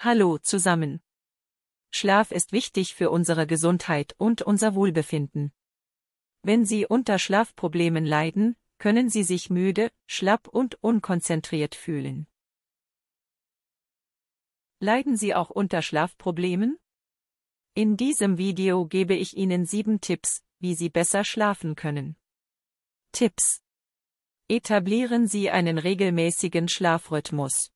Hallo zusammen. Schlaf ist wichtig für unsere Gesundheit und unser Wohlbefinden. Wenn Sie unter Schlafproblemen leiden, können Sie sich müde, schlapp und unkonzentriert fühlen. Leiden Sie auch unter Schlafproblemen? In diesem Video gebe ich Ihnen sieben Tipps, wie Sie besser schlafen können. Tipps. Etablieren Sie einen regelmäßigen Schlafrhythmus.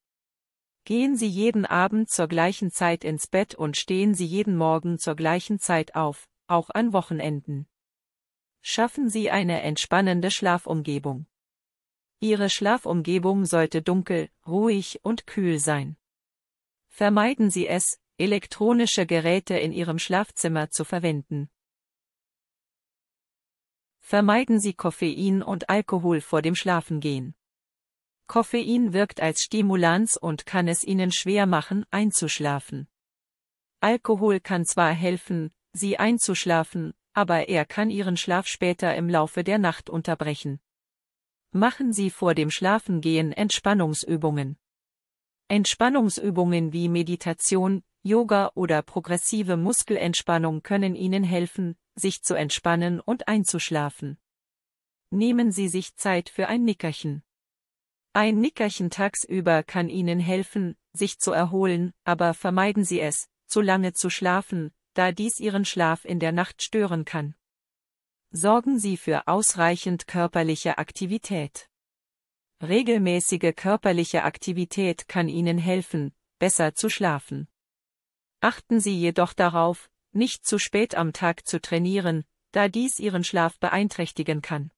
Gehen Sie jeden Abend zur gleichen Zeit ins Bett und stehen Sie jeden Morgen zur gleichen Zeit auf, auch an Wochenenden. Schaffen Sie eine entspannende Schlafumgebung. Ihre Schlafumgebung sollte dunkel, ruhig und kühl sein. Vermeiden Sie es, elektronische Geräte in Ihrem Schlafzimmer zu verwenden. Vermeiden Sie Koffein und Alkohol vor dem Schlafengehen. Koffein wirkt als Stimulanz und kann es ihnen schwer machen, einzuschlafen. Alkohol kann zwar helfen, sie einzuschlafen, aber er kann ihren Schlaf später im Laufe der Nacht unterbrechen. Machen Sie vor dem Schlafengehen Entspannungsübungen. Entspannungsübungen wie Meditation, Yoga oder progressive Muskelentspannung können Ihnen helfen, sich zu entspannen und einzuschlafen. Nehmen Sie sich Zeit für ein Nickerchen. Ein Nickerchen tagsüber kann Ihnen helfen, sich zu erholen, aber vermeiden Sie es, zu lange zu schlafen, da dies Ihren Schlaf in der Nacht stören kann. Sorgen Sie für ausreichend körperliche Aktivität. Regelmäßige körperliche Aktivität kann Ihnen helfen, besser zu schlafen. Achten Sie jedoch darauf, nicht zu spät am Tag zu trainieren, da dies Ihren Schlaf beeinträchtigen kann.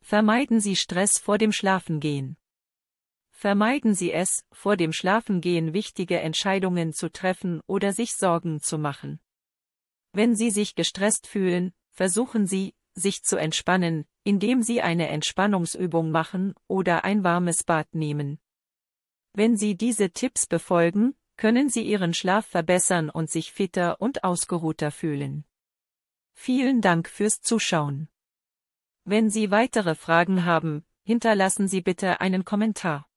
Vermeiden Sie Stress vor dem Schlafengehen. Vermeiden Sie es, vor dem Schlafengehen wichtige Entscheidungen zu treffen oder sich Sorgen zu machen. Wenn Sie sich gestresst fühlen, versuchen Sie, sich zu entspannen, indem Sie eine Entspannungsübung machen oder ein warmes Bad nehmen. Wenn Sie diese Tipps befolgen, können Sie Ihren Schlaf verbessern und sich fitter und ausgeruhter fühlen. Vielen Dank fürs Zuschauen. Wenn Sie weitere Fragen haben, hinterlassen Sie bitte einen Kommentar.